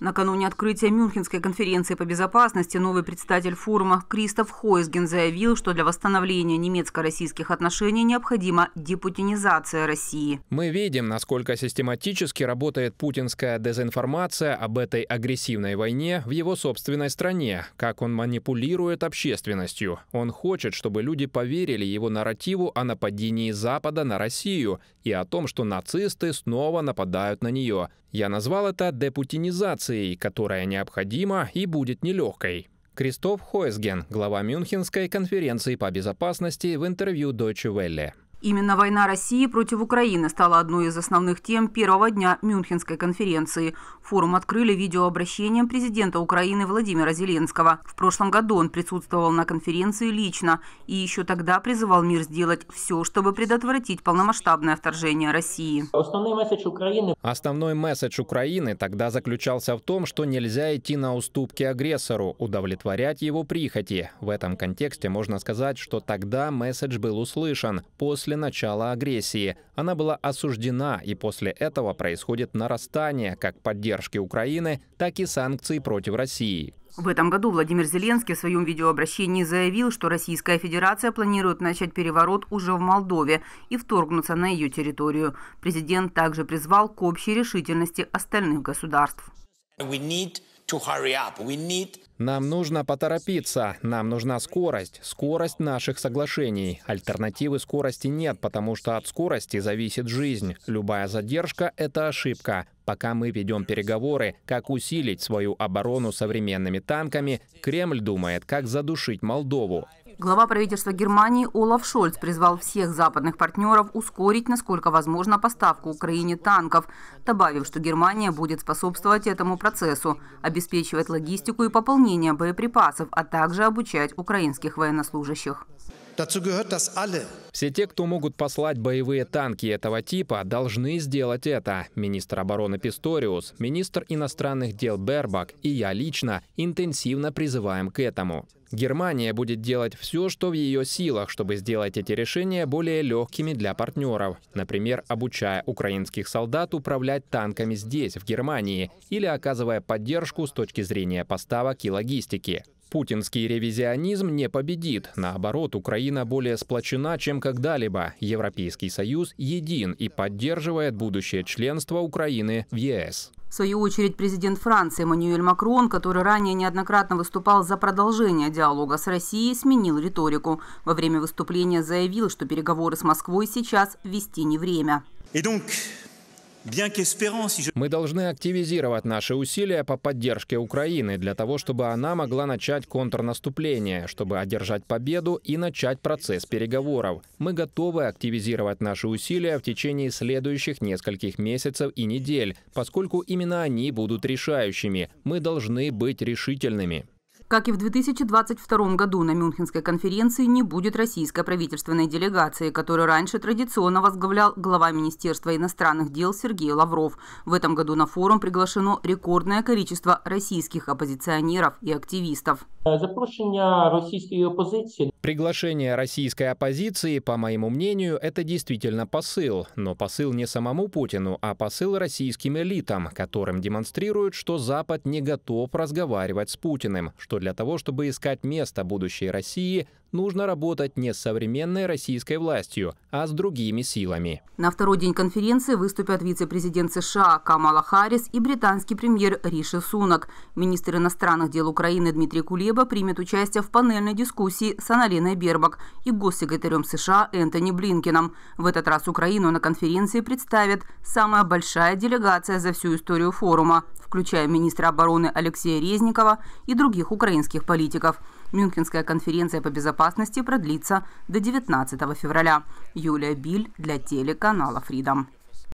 Накануне открытия Мюнхенской конференции по безопасности новый представитель форума Кристоф Хойсген заявил, что для восстановления немецко-российских отношений необходима депутинизация России. Мы видим, насколько систематически работает путинская дезинформация об этой агрессивной войне в его собственной стране, как он манипулирует общественностью. Он хочет, чтобы люди поверили его нарративу о нападении Запада на Россию и о том, что нацисты снова нападают на нее. Я назвал это депутинизацией позицией, которая необходима и будет нелегкой. Кристоф Хойсген, глава Мюнхенской конференции по безопасности в интервью Deutsche Welle. Именно война России против Украины стала одной из основных тем первого дня Мюнхенской конференции. Форум открыли видеообращением президента Украины Владимира Зеленского. В прошлом году он присутствовал на конференции лично и еще тогда призывал мир сделать все, чтобы предотвратить полномасштабное вторжение России. Основной месседж Украины, Основной месседж Украины тогда заключался в том, что нельзя идти на уступки агрессору, удовлетворять его прихоти. В этом контексте можно сказать, что тогда месседж был услышан. После после начала агрессии. Она была осуждена, и после этого происходит нарастание как поддержки Украины, так и санкций против России. В этом году Владимир Зеленский в своем видеообращении заявил, что Российская Федерация планирует начать переворот уже в Молдове и вторгнуться на ее территорию. Президент также призвал к общей решительности остальных государств. Нам нужно поторопиться, нам нужна скорость, скорость наших соглашений. Альтернативы скорости нет, потому что от скорости зависит жизнь. Любая задержка — это ошибка. Пока мы ведем переговоры, как усилить свою оборону современными танками, Кремль думает, как задушить Молдову. Глава правительства Германии Олаф Шольц призвал всех западных партнеров ускорить, насколько возможно, поставку Украине танков, добавив, что Германия будет способствовать этому процессу, обеспечивать логистику и пополнение боеприпасов, а также обучать украинских военнослужащих. Все те, кто могут послать боевые танки этого типа, должны сделать это. Министр обороны Писториус, министр иностранных дел Бербак и я лично интенсивно призываем к этому. Германия будет делать все, что в ее силах, чтобы сделать эти решения более легкими для партнеров, например, обучая украинских солдат управлять танками здесь, в Германии, или оказывая поддержку с точки зрения поставок и логистики путинский ревизионизм не победит. Наоборот, Украина более сплочена, чем когда-либо. Европейский Союз един и поддерживает будущее членства Украины в ЕС. В свою очередь, президент Франции Эммануэль Макрон, который ранее неоднократно выступал за продолжение диалога с Россией, сменил риторику. Во время выступления заявил, что переговоры с Москвой сейчас вести не время. И donc, мы должны активизировать наши усилия по поддержке Украины для того, чтобы она могла начать контрнаступление, чтобы одержать победу и начать процесс переговоров. Мы готовы активизировать наши усилия в течение следующих нескольких месяцев и недель, поскольку именно они будут решающими. Мы должны быть решительными. Как и в 2022 году на Мюнхенской конференции не будет российской правительственной делегации, которую раньше традиционно возглавлял глава Министерства иностранных дел Сергей Лавров. В этом году на форум приглашено рекордное количество российских оппозиционеров и активистов. Приглашение российской оппозиции, по моему мнению, это действительно посыл. Но посыл не самому Путину, а посыл российским элитам, которым демонстрируют, что Запад не готов разговаривать с Путиным, что что для того, чтобы искать место будущей России, нужно работать не с современной российской властью, а с другими силами. На второй день конференции выступят вице-президент США Камала Харрис и британский премьер Риши Сунок. Министр иностранных дел Украины Дмитрий Кулеба примет участие в панельной дискуссии с Аналеной Бербак и госсекретарем США Энтони Блинкином. В этот раз Украину на конференции представят самая большая делегация за всю историю форума, включая министра обороны Алексея Резникова и других украинских политиков. Мюнхенская конференция по безопасности продлится до 19 февраля. Юлия Биль для телеканала Freedom.